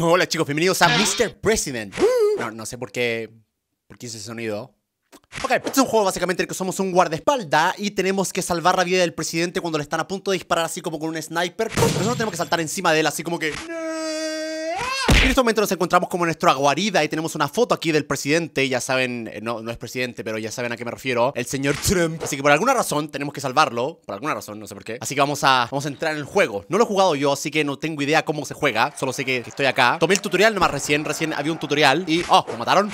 Hola chicos, bienvenidos a ah. Mr. President. No, no sé por qué, por qué ese sonido. Ok, este es un juego básicamente en el que somos un guardaespalda y tenemos que salvar la vida del presidente cuando le están a punto de disparar así como con un sniper. Nosotros tenemos que saltar encima de él así como que en este momento nos encontramos como en nuestra guarida y tenemos una foto aquí del presidente. Ya saben, eh, no, es presidente, pero ya saben a qué me refiero. El señor Trump. Así que por alguna razón tenemos que salvarlo. Por alguna razón, no sé por qué. Así que vamos a, vamos a entrar en el juego. No lo he jugado yo, así que no tengo idea cómo se juega. Solo sé que estoy acá. Tomé el tutorial nomás recién. Recién había un tutorial y... ¡Oh! ¿Lo mataron?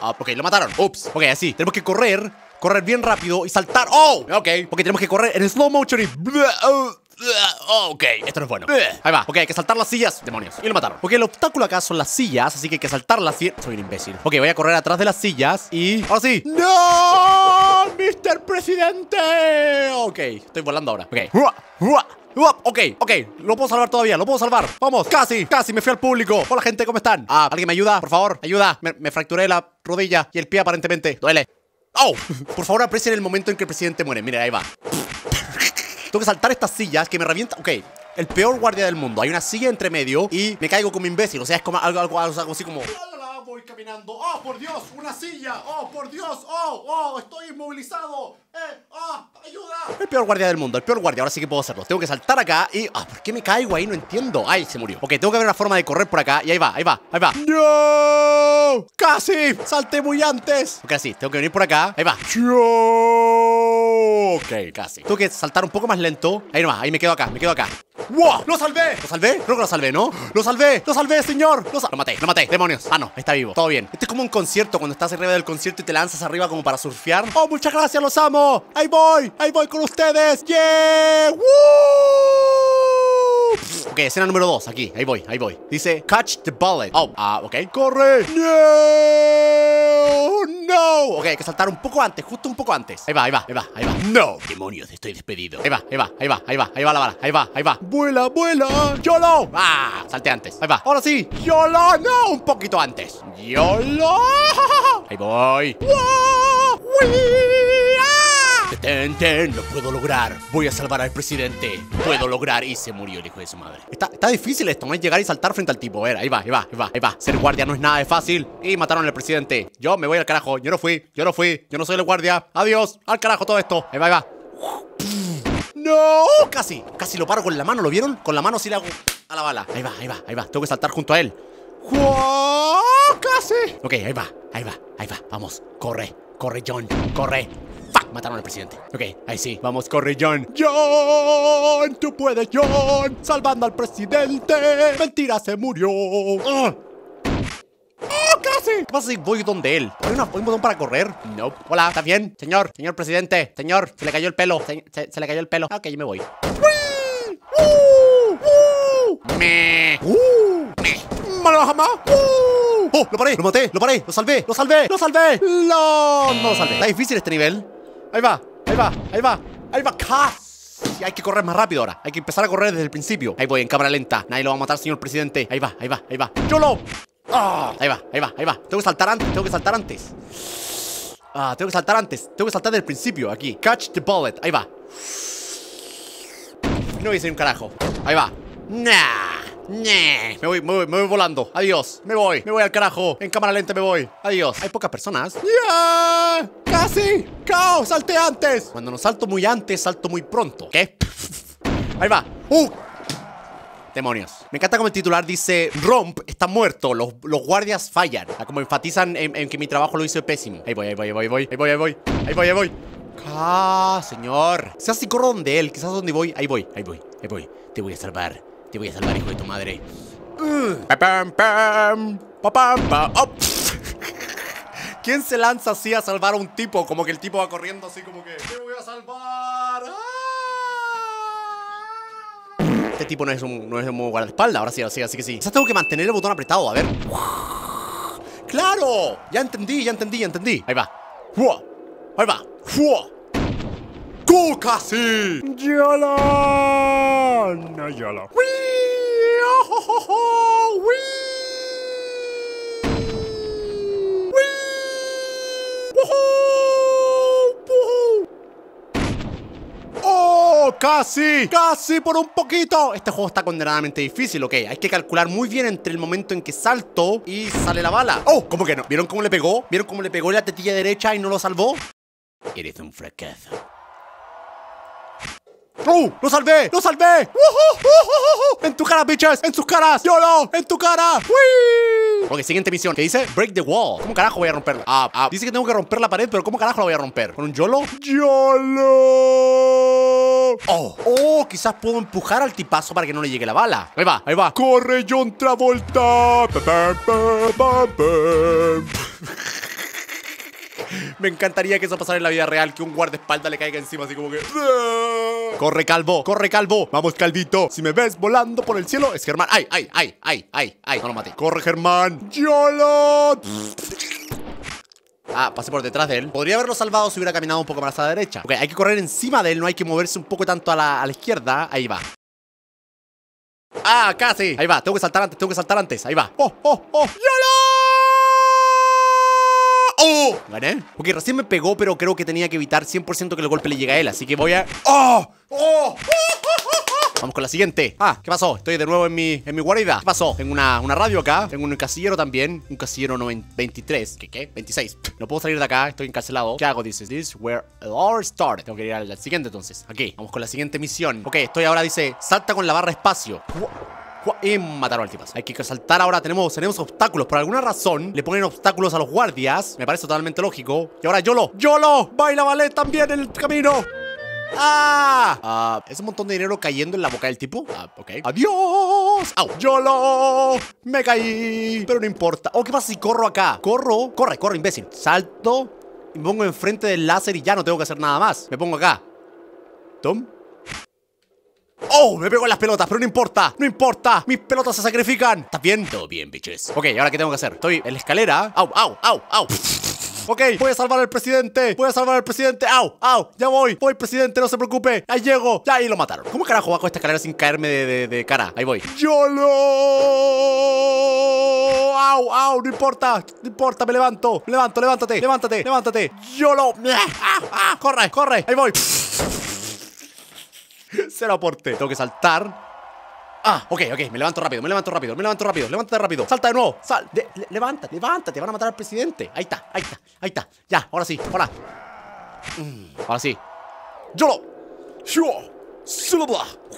Ah, ok, lo mataron. Ups. Ok, así. Tenemos que correr. Correr bien rápido y saltar. ¡Oh! Ok. Porque tenemos que correr en slow motion y... Uh. Oh, ok, esto no es bueno. Ahí va. Ok, hay que saltar las sillas. Demonios. Y lo mataron. Porque el obstáculo acá son las sillas, así que hay que saltar las sillas. Soy un imbécil. Ok, voy a correr atrás de las sillas y... ¡Ahora sí! ¡No! ¡Mister Presidente! Ok, estoy volando ahora. Ok. Ok, ok, lo puedo salvar todavía, lo puedo salvar Vamos, casi, casi, me fui al público Hola gente, ¿cómo están? Ah, ¿alguien me ayuda? Por favor, ayuda Me, fracturé la rodilla y el pie aparentemente Duele Oh, por favor aprecien el momento en que el presidente muere Mira, ahí va tengo que saltar estas sillas que me revienta, Ok, el peor guardia del mundo. Hay una silla entre medio y me caigo como imbécil. O sea, es como algo, algo, algo, así como. Voy caminando. ¡Oh, por Dios! ¡Una silla! ¡Oh, por Dios! ¡Oh, oh! ¡Estoy inmovilizado! ¡Eh! ¡Ah! Oh, estoy inmovilizado eh ayuda El peor guardia del mundo, el peor guardia. Ahora sí que puedo hacerlo. Tengo que saltar acá y. ¡Ah! ¿Por qué me caigo ahí? No entiendo. ¡Ay! Se murió. Ok, tengo que ver una forma de correr por acá. Y ahí va, ahí va, ahí va. ¡No! ¡Casi! ¡Salté muy antes! Ok, tengo que venir por acá. Ahí va. ¡No! Ok, casi. Tengo que saltar un poco más lento. Ahí nomás, ahí me quedo acá, me quedo acá. ¡Wow! ¡Lo salvé! ¿Lo salvé? Creo que lo salvé, ¿no? ¡Lo salvé! ¡Lo salvé, señor! ¡Lo, maté! ¡Lo maté! ¡Demonios! Ah, no, está vivo. Todo bien. Este es como un concierto, cuando estás arriba del concierto y te lanzas arriba como para surfear. ¡Oh, muchas gracias! ¡Los amo! ¡Ahí voy! ¡Ahí voy con ustedes! ¡Yeah! ¡Woo! Ok, escena número 2, aquí, ahí voy, ahí voy Dice, catch the bullet Oh, ah, ok ¡Corre! ¡No! ¡No! Ok, hay que saltar un poco antes, justo un poco antes Ahí va, ahí va, ahí va, ahí va ¡No! ¡Demonios, estoy despedido! Ahí va, ahí va, ahí va, ahí va, ahí va la bala, ahí va, ahí va ¡Vuela, vuela! ¡Yolo! ¡Ah! Salte antes, ahí va, ahora sí ¡Yolo! ¡No! Un poquito antes ¡Yolo! Ahí voy ¡Wow! ten, ten, lo puedo lograr. Voy a salvar al presidente. Puedo lograr. Y se murió el hijo de su madre. Está, está difícil esto, no es llegar y saltar frente al tipo. A ahí va, ahí va, ahí va, ahí va. Ser guardia no es nada de fácil. Y mataron al presidente. Yo me voy al carajo. Yo no fui, yo no fui, yo no soy el guardia. Adiós, al carajo todo esto. Ahí va, ahí va. ¡No! Casi, casi lo paro con la mano, ¿lo vieron? Con la mano sí le hago a la bala. Ahí va, ahí va, ahí va. Tengo que saltar junto a él. ¡Casi! Ok, ahí va, ahí va, ahí va. Vamos, corre, corre, John, corre. Mataron al presidente. Ok, ahí sí. Vamos, corre, John. John, tú puedes, John. Salvando al presidente. Mentira, se murió. Ah. ¡Oh! casi! ¿Qué pasa si voy donde él? ¿Hay, una, ¿Hay, un botón para correr? No. Nope. Hola, ¿está bien? Señor, señor presidente, señor, se le cayó el pelo, se, se, le cayó el pelo. Ah, ok, yo me voy. ¡Me! ¡Uh! ¡Me! ¡Me lo jamás! ¡Uh! ¡Oh! ¡Lo paré! ¡Lo maté! ¡Lo paré! ¡Lo salvé! ¡Lo salvé! ¡Lo salvé! ¡No! No lo salvé. Está difícil este nivel. Ahí va, ahí va, ahí va, ahí va, Y Hay que correr más rápido ahora. Hay que empezar a correr desde el principio. Ahí voy, en cámara lenta. Nadie lo va a matar, señor presidente. Ahí va, ahí va, ahí va. ¡YOLO! ¡Ah! Ahí va, ahí va, ahí va. Tengo que saltar antes, tengo que saltar antes. Ah, tengo que saltar antes. Tengo que saltar desde el principio, aquí. Catch the bullet. Ahí va. No hice un carajo. Ahí va. Nah. Me voy, me voy, me voy volando. Adiós. Me voy, me voy al carajo. En cámara lenta me voy. Adiós. Hay pocas personas. ¡Yeah! ¡Casi! ¡Cao! ¡Salte antes! Cuando no salto muy antes, salto muy pronto. ¿Qué? Ahí va. ¡Uh! Demonios. Me encanta como el titular dice Romp está muerto, los, los guardias fallan. Ah, como enfatizan en, que mi trabajo lo hice pésimo. Ahí voy, ahí voy, ahí voy, ahí voy, ahí voy, ahí voy, ahí voy, ahí voy. Ah, señor. sea si corro donde él, quizás donde voy, ahí voy, ahí voy, ahí voy. Te voy a salvar. Te voy a salvar, hijo de tu madre. ¡Pam, pam! ¡Pam, pam! pam quién se lanza así a salvar a un tipo? Como que el tipo va corriendo así como que... ¡Te voy a salvar! ¡Ah! Este tipo no es un, no es un guardaespaldas, ahora sí, así que sí. sea, tengo que mantener el botón apretado, a ver. ¡Claro! Ya entendí, ya entendí, ya entendí. Ahí va. Ahí va. ¡Casi! ¡Yola! Juan oh, oh, oh ¡Oh, casi! ¡Casi por un poquito! Este juego está condenadamente difícil, ok. Hay que calcular muy bien entre el momento en que salto y sale la bala. ¡Oh! ¿Cómo que no? ¿Vieron cómo le pegó? ¿Vieron cómo le pegó la tetilla derecha y no lo salvó? Eres un fracaso. ¡Oh! ¡Lo salvé! ¡Lo salvé! ¡Woohoo! ¡En tu cara, bitches! ¡En sus caras! ¡Yolo! ¡En tu cara! ¡Wii! Ok, siguiente misión. ¿Qué dice? Break the wall. ¿Cómo carajo voy a romperla? Ah, ah. Dice que tengo que romper la pared, pero ¿cómo carajo la voy a romper? ¿Con un YOLO? ¡YOLO! Oh, oh, quizás puedo empujar al tipazo para que no le llegue la bala. Ahí va, ahí va. Corre John Travolta. Me encantaría que eso pasara en la vida real, que un guardaespaldas le caiga encima así como que... Corre calvo, corre calvo. Vamos calvito. Si me ves volando por el cielo, es Germán. Ay, ay, ay, ay, ay, ay. No lo maté. Corre Germán. YOLO. Ah, pasé por detrás de él. Podría haberlo salvado si hubiera caminado un poco más a la derecha. Ok, hay que correr encima de él, no hay que moverse un poco tanto a la, a la izquierda. Ahí va. Ah, casi. Ahí va, tengo que saltar antes, tengo que saltar antes. Ahí va. ¡Oh, oh, oh! ¡YOLO! ¡Oh! Gané. Ok, recién me pegó, pero creo que tenía que evitar 100% que el golpe le llegue a él. Así que voy a... ¡Oh! ¡Oh! Vamos con la siguiente. Ah, ¿qué pasó? Estoy de nuevo en mi, en mi guarida. ¿Qué pasó? Tengo una, una radio acá. Tengo un casillero también. Un casillero 23. ¿Qué, qué? 26. No puedo salir de acá. Estoy encarcelado. ¿Qué hago? Dice this where it all started. Tengo que ir al, siguiente entonces. Aquí. Vamos con la siguiente misión. Ok, estoy ahora, dice, salta con la barra espacio. Y mataron al tipo Hay que saltar ahora. Tenemos, tenemos obstáculos. Por alguna razón le ponen obstáculos a los guardias. Me parece totalmente lógico. Y ahora Yolo. Yolo. Baila ballet también en el camino. ¡Ah! ah es un montón de dinero cayendo en la boca del tipo. Ah, ok. ¡Adiós! ¡Au! ¡Yolo! Me caí. Pero no importa. ¿O oh, ¿qué pasa si corro acá? Corro. Corre, corre, imbécil. Salto. Y me pongo enfrente del láser y ya no tengo que hacer nada más. Me pongo acá. Tom. ¡Oh! Me pego en las pelotas, pero no importa, no importa. Mis pelotas se sacrifican. ¿Estás bien? Todo bien, bitches. Ok, ¿ahora qué tengo que hacer? Estoy en la escalera. ¡Au, au, au, au! Ok, voy a salvar al presidente. Voy a salvar al presidente. Au, au, ya voy. Voy, presidente, no se preocupe. Ahí llego. Ya, ahí lo mataron. ¿Cómo carajo bajo esta escalera sin caerme de, cara? Ahí voy. ¡Yolo! Au, au, no importa. No importa, me levanto. Me levanto, levántate, levántate, levántate. ¡Yolo! ¡Ah, ah! ah. corre, corre! Ahí voy aporte. Tengo que saltar. Ah, ok, ok, me levanto rápido, me levanto rápido, me levanto rápido, levántate rápido, salta de nuevo, sal, levanta, levanta, te van a matar al presidente. Ahí está, ahí está, ahí está, ya, ahora sí, ahora. Mm, ahora sí. ¡Yolo!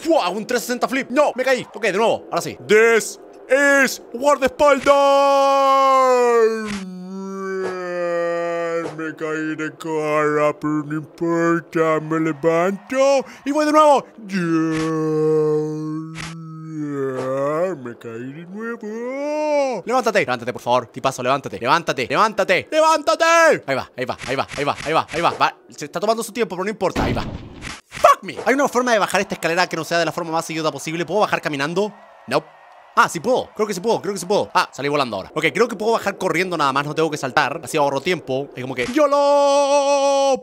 ¡Wow! Un 360 flip, no, me caí. Ok, de nuevo, ahora sí. This is guardaespaldas me caí de cara, pero no importa, me levanto y voy de nuevo. Yeah, me caí de nuevo. Levántate, levántate, por favor. Tipazo, levántate, levántate, levántate, levántate. Ahí va, ahí va, ahí va, ahí va, ahí va, ahí va. Se está tomando su tiempo, pero no importa, ahí va. ¡Fuck me! ¿Hay una forma de bajar esta escalera que no sea de la forma más seguida posible? ¿Puedo bajar caminando? No. Nope. Ah, sí puedo, creo que sí puedo, creo que sí puedo Ah, salí volando ahora Ok, creo que puedo bajar corriendo nada más, no tengo que saltar Así ahorro tiempo Es como que Yo Ah,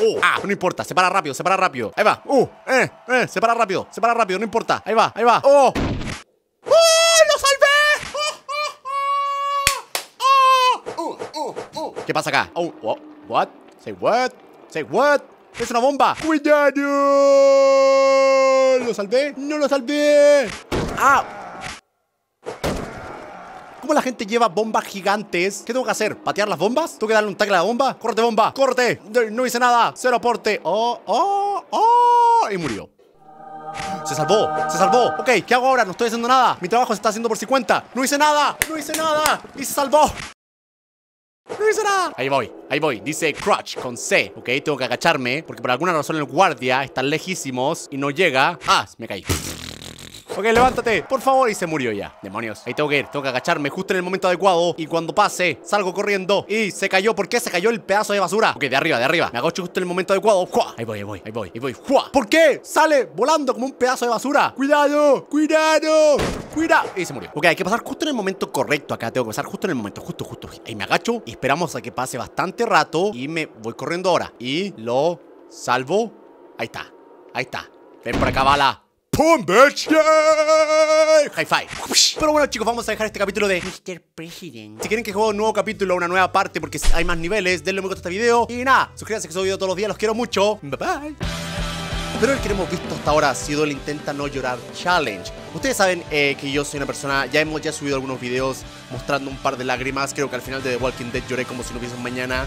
oh, ah, no importa, se para rápido, se para rápido Ahí va, uh, eh, eh, se para rápido, se para rápido, no importa Ahí va, ahí va, oh ¿Qué pasa acá? Oh, oh, what? Say what? Say what? ¡Es una bomba! ¡Cuidado! ¿Lo salvé? ¡No lo salvé! ¡Ah! ¿Cómo la gente lleva bombas gigantes? ¿Qué tengo que hacer? ¿Patear las bombas? ¿Tengo que darle un tackle a la bomba? ¡Corte, bomba! ¡Corte! ¡No hice nada! ¡Cero aporte! ¡Oh, oh, oh! Y murió. Se salvó, se salvó. Ok, ¿qué hago ahora? No estoy haciendo nada. Mi trabajo se está haciendo por 50. No hice nada, no hice nada. Y se salvó. No hice nada. Ahí voy, ahí voy. Dice crutch con C. Ok, tengo que agacharme porque por alguna razón el guardia está lejísimos y no llega. Ah, me caí. Ok, levántate, por favor. Y se murió ya. Demonios. Ahí tengo que ir. Tengo que agacharme justo en el momento adecuado. Y cuando pase, salgo corriendo. Y se cayó. ¿Por qué se cayó el pedazo de basura? Ok, de arriba, de arriba. Me agacho justo en el momento adecuado. Ahí voy, ahí voy, ahí voy, ahí voy. ¿Por qué? Sale volando como un pedazo de basura. ¡Cuidado! ¡Cuidado! ¡Cuidado! Y se murió. Ok, hay que pasar justo en el momento correcto acá. Tengo que pasar justo en el momento. Justo, justo. Ahí me agacho. Y esperamos a que pase bastante rato. Y me voy corriendo ahora. Y lo salvo. Ahí está. Ahí está. Ven por acá, bala bitch, High Pero bueno chicos, vamos a dejar este capítulo de Mr. President. Si quieren que juego un nuevo capítulo, una nueva parte, porque hay más niveles, denle un me gusta a este video. Y nada, suscríbanse que subo videos todos los días, los quiero mucho. Bye bye. Pero el que hemos visto hasta ahora ha sido el Intenta No Llorar Challenge. Ustedes saben eh, que yo soy una persona, ya hemos ya subido algunos videos mostrando un par de lágrimas. Creo que al final de The Walking Dead lloré como si no hubiese mañana.